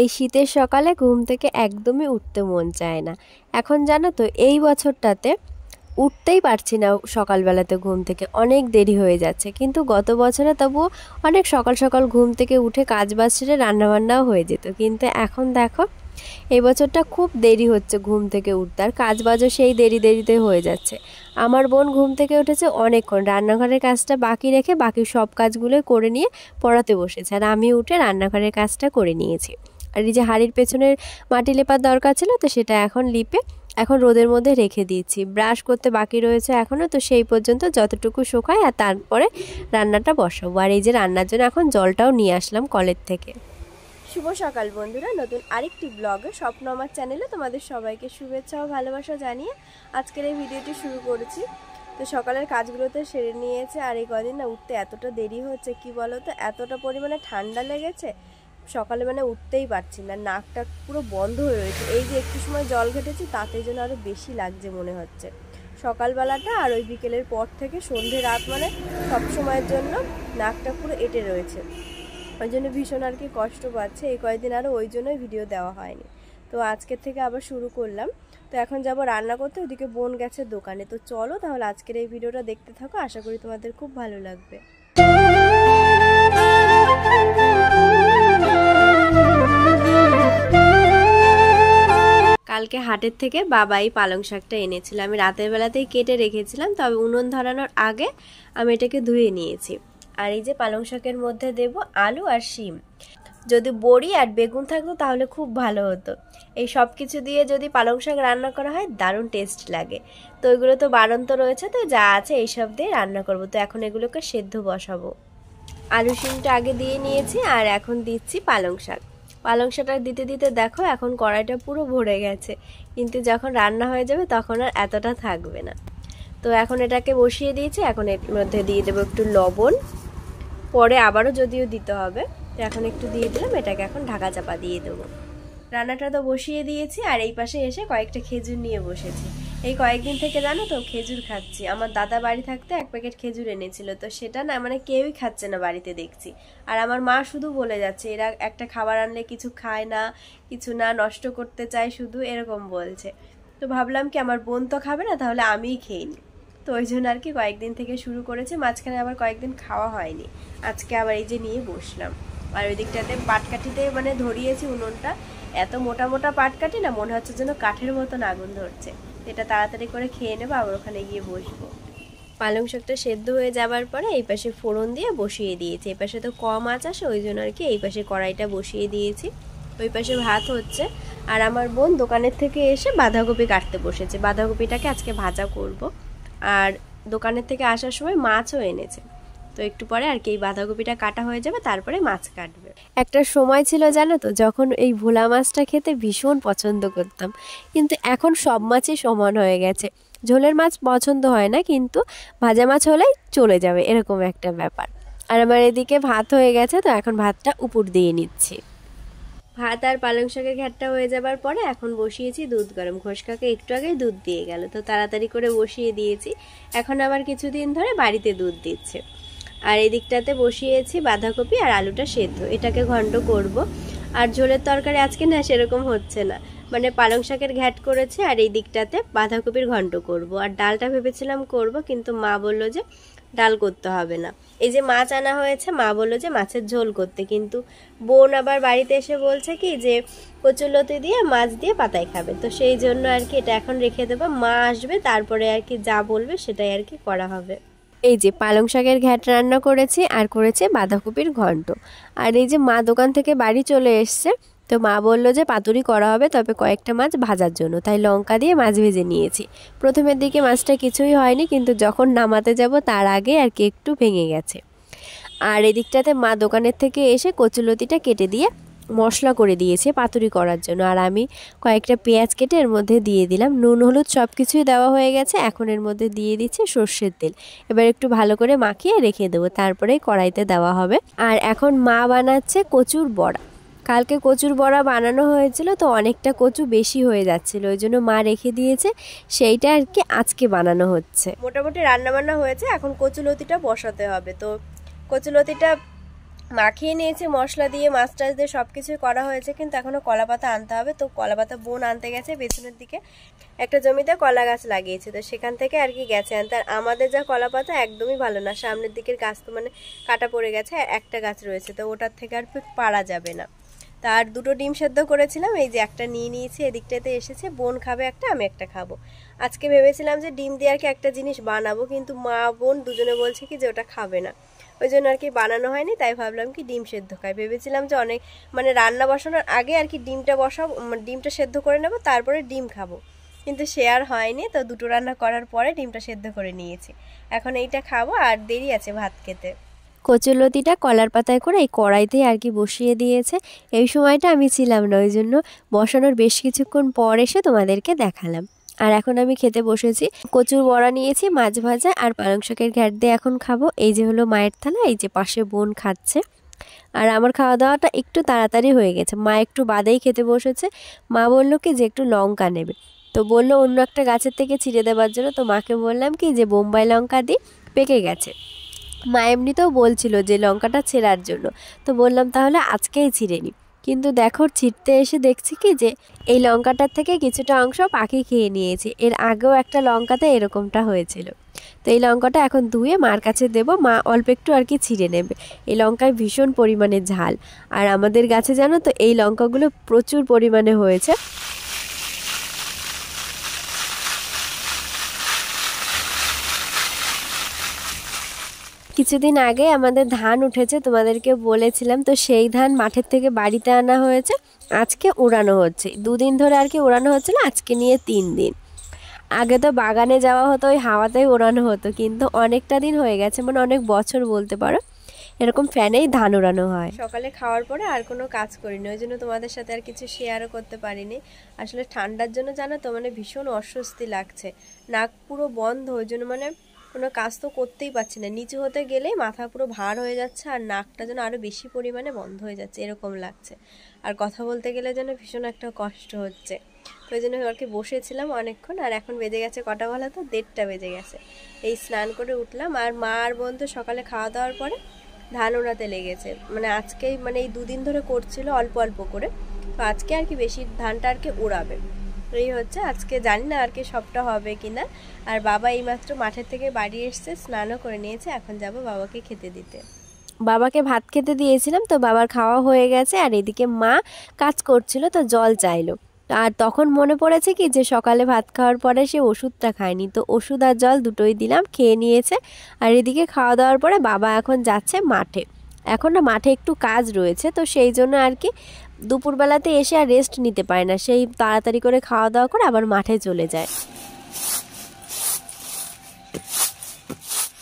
এই শীতের সকালে ঘুম থেকে একদমই উঠতে মন চায় না এখন জানো তো এই বছরটাতে উঠতেই পারছি না সকালবেলাতে ঘুম থেকে অনেক দেরি হয়ে যাচ্ছে কিন্তু গত বছরে তবু অনেক সকাল সকাল ঘুম থেকে উঠে কাজ বাজ সেরে রান্নাবান্নাও হয়ে যেত কিন্তু এখন দেখো এই বছরটা খুব দেরি হচ্ছে ঘুম থেকে উঠতে আর কাজ বাজও সেই দেরি দেরিতে হয়ে যাচ্ছে আমার বোন ঘুম থেকে উঠেছে অনেকক্ষণ রান্নাঘরের কাজটা বাকি রেখে বাকি সব কাজগুলো করে নিয়ে পড়াতে বসেছে আর আমি উঠে রান্নাঘরের কাজটা করে নিয়েছি আর এই যে হাড়ির পেছনের মাটি লেপার দরকার ছিল তো সেটা এখন লিপে এখন রোদের মধ্যে রেখে দিয়েছি ব্রাশ করতে বাকি রয়েছে এখনও তো সেই পর্যন্ত যতটুকু শুকায় আর তারপরে রান্নাটা বসাবো আর এই যে রান্নার জন্য এখন জলটাও নিয়ে আসলাম কলের থেকে শুভ সকাল বন্ধুরা নতুন আরেকটি ব্লগে স্বপ্ন আমার চ্যানেলে তোমাদের সবাইকে শুভেচ্ছা ও ভালোবাসা জানিয়ে আজকের এই ভিডিওটি শুরু করেছি তো সকালের কাজগুলোতে সেরে নিয়েছে আর এই কদিন না উঠতে এতটা দেরি হচ্ছে কি বলো তো এতটা পরিমাণে ঠান্ডা লেগেছে সকালে মানে উঠতেই পারছি না নাকটা পুরো বন্ধ হয়ে রয়েছে এই যে একটু সময় জল ঘেটেছি তাতে যেন আরও বেশি লাগছে মনে হচ্ছে সকালবেলাটা আর ওই বিকেলের পর থেকে সন্ধে রাত মানে সব সময়ের জন্য নাকটা পুরো এটে রয়েছে ওই জন্য ভীষণ আর কি কষ্ট পাচ্ছে এই কয়েকদিন আরও ওই জন্যই ভিডিও দেওয়া হয়নি তো আজকের থেকে আবার শুরু করলাম তো এখন যাব রান্না করতে ওদিকে বোন গেছে দোকানে তো চলো তাহলে আজকের এই ভিডিওটা দেখতে থাকো আশা করি তোমাদের খুব ভালো লাগবে কালকে হাটের থেকে বাবাই পালং শাকটা এনেছিল আমি রাতের বেলাতেই কেটে রেখেছিলাম তবে উনুন ধরানোর আগে আমি এটাকে ধুয়ে নিয়েছি আর এই যে পালং শাকের মধ্যে দেব আলু আর শিম যদি বড়ি আর বেগুন থাকতো তাহলে খুব ভালো হতো এই সব কিছু দিয়ে যদি পালং শাক রান্না করা হয় দারুণ টেস্ট লাগে তো ওইগুলো তো বাড়ন্ত রয়েছে তো যা আছে এইসব দিয়ে রান্না করব তো এখন এগুলোকে সেদ্ধ বসাবো আলু শিমটা আগে দিয়ে নিয়েছি আর এখন দিচ্ছি পালং শাক পালং শাটা দিতে দিতে দেখো এখন কড়াইটা পুরো ভরে গেছে কিন্তু যখন রান্না হয়ে যাবে তখন আর এতটা থাকবে না তো এখন এটাকে বসিয়ে দিয়েছি এখন এর মধ্যে দিয়ে দেবো একটু লবণ পরে আবারও যদিও দিতে হবে তো এখন একটু দিয়ে দিলাম এটাকে এখন ঢাকা চাপা দিয়ে দেবো রান্নাটা তো বসিয়ে দিয়েছি আর এই পাশে এসে কয়েকটা খেজুর নিয়ে বসেছি এই কয়েকদিন থেকে জানো তো খেজুর খাচ্ছি আমার দাদা বাড়ি থাকতে এক প্যাকেট খেজুর এনেছিল তো সেটা না মানে কেউই খাচ্ছে না বাড়িতে দেখছি আর আমার মা শুধু বলে যাচ্ছে এরা একটা খাবার আনলে কিছু খায় না কিছু না নষ্ট করতে চায় শুধু এরকম বলছে তো ভাবলাম কি আমার বোন তো খাবে না তাহলে আমিই খেয়ে নিই তো ওই জন্য আর কি কয়েকদিন থেকে শুরু করেছে মাঝখানে আবার কয়েকদিন খাওয়া হয়নি আজকে আবার এই যে নিয়ে বসলাম আর ওই দিকটাতে পাটকাঠিতে মানে ধরিয়েছি উনুনটা এত মোটা মোটা পাটকাঠি না মনে হচ্ছে যেন কাঠের মতন আগুন ধরছে এটা তাড়াতাড়ি করে খেয়ে নেবো আবার ওখানে গিয়ে বসবো পালং শাকটা সেদ্ধ হয়ে যাওয়ার পরে এই পাশে ফোড়ন দিয়ে বসিয়ে দিয়েছি এই পাশে তো কম আঁচ আসে ওই জন্য আর কি এই পাশে কড়াইটা বসিয়ে দিয়েছি ওই পাশে ভাত হচ্ছে আর আমার বোন দোকানের থেকে এসে বাঁধাকপি কাটতে বসেছে বাঁধাকপিটাকে আজকে ভাজা করব আর দোকানের থেকে আসার সময় মাছও এনেছে তো একটু পরে আর কি এই বাঁধাকপিটা কাটা হয়ে যাবে তারপরে মাছ কাটবে একটা সময় ছিল জানো তো যখন এই ভোলা মাছটা খেতে ভীষণ পছন্দ করতাম কিন্তু এখন সব মাছই সমান হয়ে গেছে ঝোলের মাছ পছন্দ হয় না কিন্তু ভাজা মাছ হলেই চলে যাবে এরকম একটা ব্যাপার আর আমার এদিকে ভাত হয়ে গেছে তো এখন ভাতটা উপর দিয়ে নিচ্ছি ভাত আর পালং শাকের ঘ্যাটটা হয়ে যাবার পরে এখন বসিয়েছি দুধ গরম ঘোষকাকে একটু আগেই দুধ দিয়ে গেল তো তাড়াতাড়ি করে বসিয়ে দিয়েছি এখন আবার কিছুদিন ধরে বাড়িতে দুধ দিচ্ছে আর এই দিকটাতে বসিয়েছি বাঁধাকপি আর আলুটা সেদ্ধ এটাকে ঘন্ট করব আর ঝোলের তরকারি আজকে না সেরকম হচ্ছে না মানে পালং শাকের ঘ্যাট করেছে আর এই দিকটাতে বাঁধাকপির ঘন্ট করব আর ডালটা ভেবেছিলাম করব কিন্তু মা বলল যে ডাল করতে হবে না এই যে মাছ আনা হয়েছে মা বললো যে মাছের ঝোল করতে কিন্তু বোন আবার বাড়িতে এসে বলছে কি যে কচুলতি দিয়ে মাছ দিয়ে পাতায় খাবে তো সেই জন্য আর কি এটা এখন রেখে দেবো মা আসবে তারপরে আর কি যা বলবে সেটাই আর কি করা হবে এই যে পালং শাকের ঘ্যাট রান্না করেছি আর করেছে বাঁধাকপির ঘন্ট আর এই যে মা দোকান থেকে বাড়ি চলে এসছে তো মা বললো যে পাতুরি করা হবে তবে কয়েকটা মাছ ভাজার জন্য তাই লঙ্কা দিয়ে মাছ ভেজে নিয়েছি প্রথমের দিকে মাছটা কিছুই হয়নি কিন্তু যখন নামাতে যাব তার আগে আর কি একটু ভেঙে গেছে আর এদিকটাতে মা দোকানের থেকে এসে কচুলতিটা কেটে দিয়ে মশলা করে দিয়েছে পাতুরি করার জন্য আর আমি কয়েকটা পেঁয়াজ কেটে এর মধ্যে দিয়ে দিলাম নুন হলুদ সব কিছুই দেওয়া হয়ে গেছে এখন এর মধ্যে দিয়ে দিচ্ছে সর্ষের তেল এবার একটু ভালো করে মাখিয়ে রেখে দেবো তারপরেই কড়াইতে দেওয়া হবে আর এখন মা বানাচ্ছে কচুর বড়া কালকে কচুর বড়া বানানো হয়েছিল তো অনেকটা কচু বেশি হয়ে যাচ্ছিল ওই জন্য মা রেখে দিয়েছে সেইটা আর কি আজকে বানানো হচ্ছে মোটামুটি রান্নাবান্না হয়েছে এখন কচুলতিটা বসাতে হবে তো কচুলতিটা মাখিয়ে নিয়েছে মশলা দিয়ে মাছ টাছ দিয়ে সব কিছুই করা হয়েছে কিন্তু এখনও কলা পাতা আনতে হবে তো কলা পাতা বোন আনতে গেছে পেছনের দিকে একটা জমিতে কলা গাছ লাগিয়েছে তো সেখান থেকে আর কি গেছে আনতে আর আমাদের যা কলা পাতা একদমই ভালো না সামনের দিকের গাছ তো মানে কাটা পড়ে গেছে আর একটা গাছ রয়েছে তো ওটার থেকে আর পারা যাবে না তার দুটো ডিম সেদ্ধ করেছিলাম এই যে একটা নিয়ে নিয়েছি এদিকটাতে এসেছে বোন খাবে একটা আমি একটা খাবো আজকে ভেবেছিলাম যে ডিম দিয়ে আর কি একটা জিনিস বানাবো কিন্তু মা বোন দুজনে বলছে কি যে ওটা খাবে না ওই জন্য আর কি বানানো হয়নি তাই ভাবলাম কি ডিম সেদ্ধ খাই ভেবেছিলাম যে অনেক মানে রান্না বসানোর আগে আর কি ডিমটা বসাবো মানে ডিমটা সেদ্ধ করে নেবো তারপরে ডিম খাবো কিন্তু সে আর হয়নি তো দুটো রান্না করার পরে ডিমটা সেদ্ধ করে নিয়েছি এখন এইটা খাবো আর দেরি আছে ভাত খেতে কচুলতিটা কলার পাতায় করে এই কড়াইতেই আর কি বসিয়ে দিয়েছে এই সময়টা আমি ছিলাম না ওই জন্য বসানোর বেশ কিছুক্ষণ পর এসে তোমাদেরকে দেখালাম আর এখন আমি খেতে বসেছি কচুর বড়া নিয়েছি মাছ ভাজা আর পালং শাকের ঘ্যাট দিয়ে এখন খাবো এই যে হলো মায়ের থালা এই যে পাশে বোন খাচ্ছে আর আমার খাওয়া দাওয়াটা একটু তাড়াতাড়ি হয়ে গেছে মা একটু বাদেই খেতে বসেছে মা বললো কি যে একটু লঙ্কা নেবে তো বললো অন্য একটা গাছের থেকে ছিঁড়ে দেওয়ার জন্য তো মাকে বললাম কি যে বোম্বাই লঙ্কা দিই পেকে গেছে মা এমনিতেও বলছিল যে লঙ্কাটা ছেঁড়ার জন্য তো বললাম তাহলে আজকেই ছিঁড়ে নি কিন্তু দেখো ছিটতে এসে দেখছি কি যে এই লঙ্কাটার থেকে কিছুটা অংশ পাখি খেয়ে নিয়েছে এর আগেও একটা লঙ্কাতে এরকমটা হয়েছিল তো এই লঙ্কাটা এখন ধুয়ে মার কাছে দেব মা অল্প একটু আর কি ছিঁড়ে নেবে এই লঙ্কায় ভীষণ পরিমাণে ঝাল আর আমাদের গাছে জানো তো এই লঙ্কাগুলো প্রচুর পরিমাণে হয়েছে কিছুদিন আগে আমাদের ধান উঠেছে তোমাদেরকে বলেছিলাম তো সেই ধান মাঠের থেকে বাড়িতে আনা হয়েছে আজকে উড়ানো হচ্ছে দুদিন ধরে আর কি উড়ানো না আজকে নিয়ে তিন দিন আগে তো বাগানে যাওয়া হতো ওই হাওয়াতেই ওড়ানো হতো কিন্তু অনেকটা দিন হয়ে গেছে মানে অনেক বছর বলতে পারো এরকম ফ্যানেই ধান ওড়ানো হয় সকালে খাওয়ার পরে আর কোনো কাজ করিনি ওই জন্য তোমাদের সাথে আর কিছু শেয়ারও করতে পারিনি আসলে ঠান্ডার জন্য জানো তো মানে ভীষণ অস্বস্তি লাগছে নাক পুরো বন্ধ ওই জন্য মানে কোনো কাজ তো করতেই পারছি না নিচু হতে গেলেই মাথা পুরো ভার হয়ে যাচ্ছে আর নাকটা যেন আরও বেশি পরিমাণে বন্ধ হয়ে যাচ্ছে এরকম লাগছে আর কথা বলতে গেলে যেন ভীষণ একটা কষ্ট হচ্ছে তো ওই জন্য আর কি বসেছিলাম অনেকক্ষণ আর এখন বেজে গেছে কটা বলা তো দেড়টা বেজে গেছে এই স্নান করে উঠলাম আর মা আর বোন তো সকালে খাওয়া দাওয়ার পরে ধান ওড়াতে লেগেছে মানে আজকেই মানে এই দুদিন ধরে করছিল অল্প অল্প করে তো আজকে আর কি বেশি ধানটা আর কি ওড়াবে এই হচ্ছে আজকে জানি না আর কি সবটা হবে কি না আর বাবা এইমাত্র মাঠের থেকে বাড়ি এসছে স্নানও করে নিয়েছে এখন যাব বাবাকে খেতে দিতে বাবাকে ভাত খেতে দিয়েছিলাম তো বাবার খাওয়া হয়ে গেছে আর এদিকে মা কাজ করছিল তো জল চাইলো আর তখন মনে পড়েছে কি যে সকালে ভাত খাওয়ার পরে সে ওষুধটা খায়নি তো ওষুধ আর জল দুটোই দিলাম খেয়ে নিয়েছে আর এদিকে খাওয়া দাওয়ার পরে বাবা এখন যাচ্ছে মাঠে এখন না মাঠে একটু কাজ রয়েছে তো সেই জন্য আর কি দুপুরবেলাতে এসে আর রেস্ট নিতে পারে না সেই তাড়াতাড়ি করে খাওয়া দাওয়া করে আবার মাঠে চলে যায়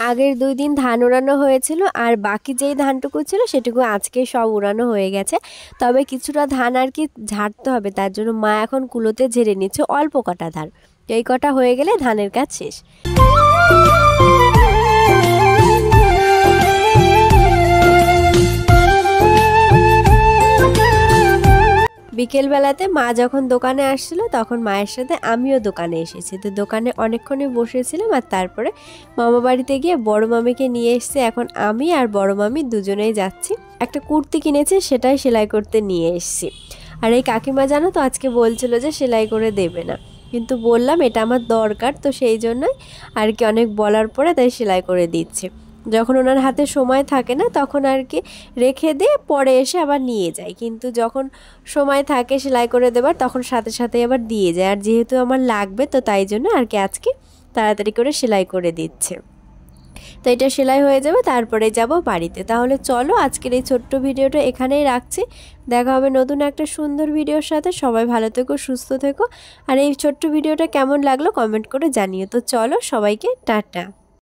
আগের দুই দিন ধান উড়ানো হয়েছিল আর বাকি যেই ধানটুকু ছিল সেটুকু আজকে সব উড়ানো হয়ে গেছে তবে কিছুটা ধান আর কি ঝাড়তে হবে তার জন্য মা এখন কুলোতে ঝেড়ে নিচ্ছে অল্প কটা ধান এই কটা হয়ে গেলে ধানের কাজ শেষ বিকেলবেলাতে মা যখন দোকানে আসছিল তখন মায়ের সাথে আমিও দোকানে এসেছি তো দোকানে অনেকক্ষণই বসেছিলাম আর তারপরে মামা বাড়িতে গিয়ে বড় মামিকে নিয়ে এসছে এখন আমি আর বড় মামি দুজনেই যাচ্ছি একটা কুর্তি কিনেছি সেটাই সেলাই করতে নিয়ে এসছি আর এই কাকিমা জানো তো আজকে বলছিল যে সেলাই করে দেবে না কিন্তু বললাম এটা আমার দরকার তো সেই জন্যই আর কি অনেক বলার পরে তাই সেলাই করে দিচ্ছে যখন ওনার হাতে সময় থাকে না তখন আর কি রেখে দিয়ে পরে এসে আবার নিয়ে যায় কিন্তু যখন সময় থাকে সেলাই করে দেবার তখন সাথে সাথে আবার দিয়ে যায় আর যেহেতু আমার লাগবে তো তাই জন্য আর কি আজকে তাড়াতাড়ি করে সেলাই করে দিচ্ছে তো এটা সেলাই হয়ে যাবে তারপরে যাব বাড়িতে তাহলে চলো আজকের এই ছোট্ট ভিডিওটা এখানেই রাখছি দেখা হবে নতুন একটা সুন্দর ভিডিওর সাথে সবাই ভালো থেকো সুস্থ থেকো আর এই ছোট্ট ভিডিওটা কেমন লাগলো কমেন্ট করে জানিও তো চলো সবাইকে টাটা